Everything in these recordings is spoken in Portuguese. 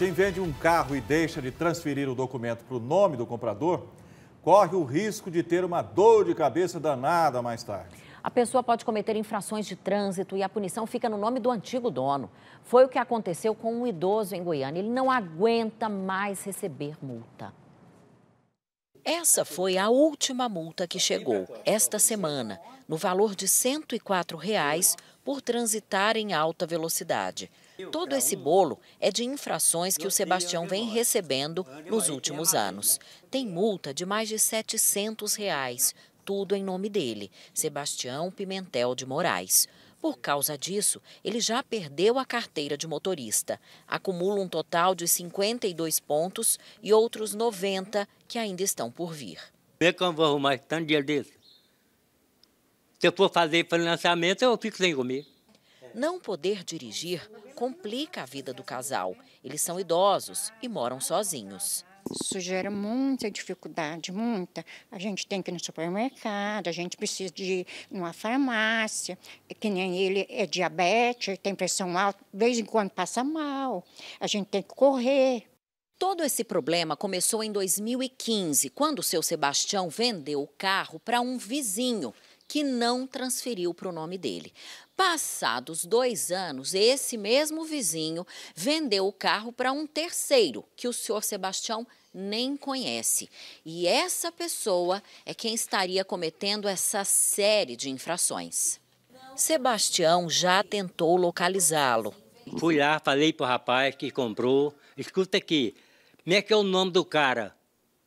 Quem vende um carro e deixa de transferir o documento para o nome do comprador, corre o risco de ter uma dor de cabeça danada mais tarde. A pessoa pode cometer infrações de trânsito e a punição fica no nome do antigo dono. Foi o que aconteceu com um idoso em Goiânia. Ele não aguenta mais receber multa. Essa foi a última multa que chegou esta semana, no valor de R$ 104,00 por transitar em alta velocidade. Todo esse bolo é de infrações que o Sebastião vem recebendo nos últimos anos. Né? Tem multa de mais de 700 reais, tudo em nome dele, Sebastião Pimentel de Moraes. Por causa disso, ele já perdeu a carteira de motorista. Acumula um total de 52 pontos e outros 90 que ainda estão por vir. Vê como vou arrumar tanto dinheiro desse. Se eu for fazer financiamento, eu fico sem comer. Não poder dirigir complica a vida do casal. Eles são idosos e moram sozinhos. Isso gera muita dificuldade, muita. A gente tem que ir no supermercado, a gente precisa de ir numa farmácia, que nem ele é diabetes, tem pressão alta, de vez em quando passa mal, a gente tem que correr. Todo esse problema começou em 2015, quando o seu Sebastião vendeu o carro para um vizinho que não transferiu para o nome dele. Passados dois anos, esse mesmo vizinho vendeu o carro para um terceiro, que o senhor Sebastião nem conhece. E essa pessoa é quem estaria cometendo essa série de infrações. Sebastião já tentou localizá-lo. Fui lá, falei pro rapaz que comprou. Escuta aqui, como é que é o nome do cara?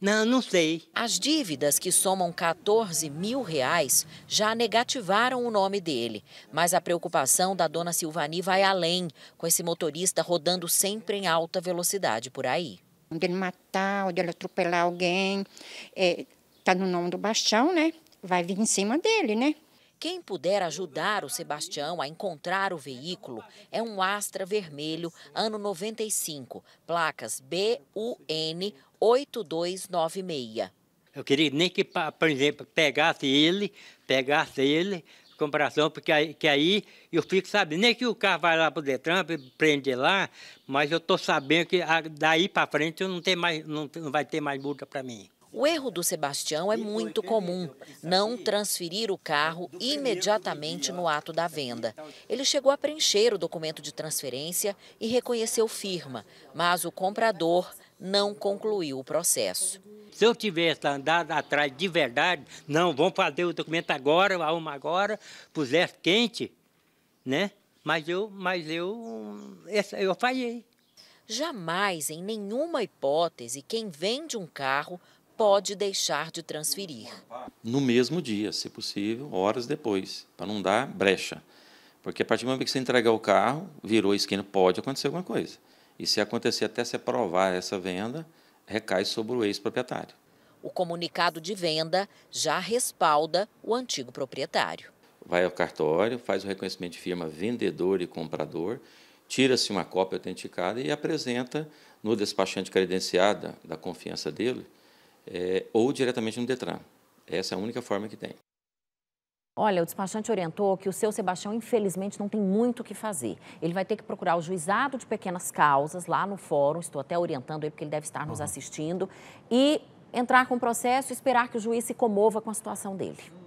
Não, não sei. As dívidas que somam 14 mil reais já negativaram o nome dele. Mas a preocupação da dona Silvani vai além, com esse motorista rodando sempre em alta velocidade por aí. Onde ele matar, onde ele atropelar alguém, é, tá no nome do baixão, né? Vai vir em cima dele, né? Quem puder ajudar o Sebastião a encontrar o veículo é um Astra vermelho, ano 95, placas BUN 8296. Eu queria nem que, por exemplo, pegasse ele, pegasse ele, comparação, porque aí, que aí eu fico sabendo, nem que o carro vai lá para o Detran, prende lá, mas eu estou sabendo que daí para frente eu não, tem mais, não, não vai ter mais multa para mim. O erro do Sebastião é muito comum, não assim, transferir o carro imediatamente no ato da assim, venda. Então, então, ele então. chegou a preencher o documento de transferência e reconheceu firma, mas o comprador não concluiu o processo. Se eu tivesse andado atrás de verdade, não, vamos fazer o documento agora, arruma agora, pusesse quente, né? Mas eu, mas eu, eu falhei. Jamais, em nenhuma hipótese, quem vende um carro pode deixar de transferir. No mesmo dia, se possível, horas depois, para não dar brecha. Porque a partir do momento que você entregar o carro, virou a esquina, pode acontecer alguma coisa. E se acontecer até se aprovar essa venda, recai sobre o ex-proprietário. O comunicado de venda já respalda o antigo proprietário. Vai ao cartório, faz o reconhecimento de firma vendedor e comprador, tira-se uma cópia autenticada e apresenta no despachante credenciada da confiança dele é, ou diretamente no Detran. Essa é a única forma que tem. Olha, o despachante orientou que o seu Sebastião, infelizmente, não tem muito o que fazer. Ele vai ter que procurar o juizado de pequenas causas lá no fórum, estou até orientando ele porque ele deve estar nos uhum. assistindo, e entrar com o processo e esperar que o juiz se comova com a situação dele.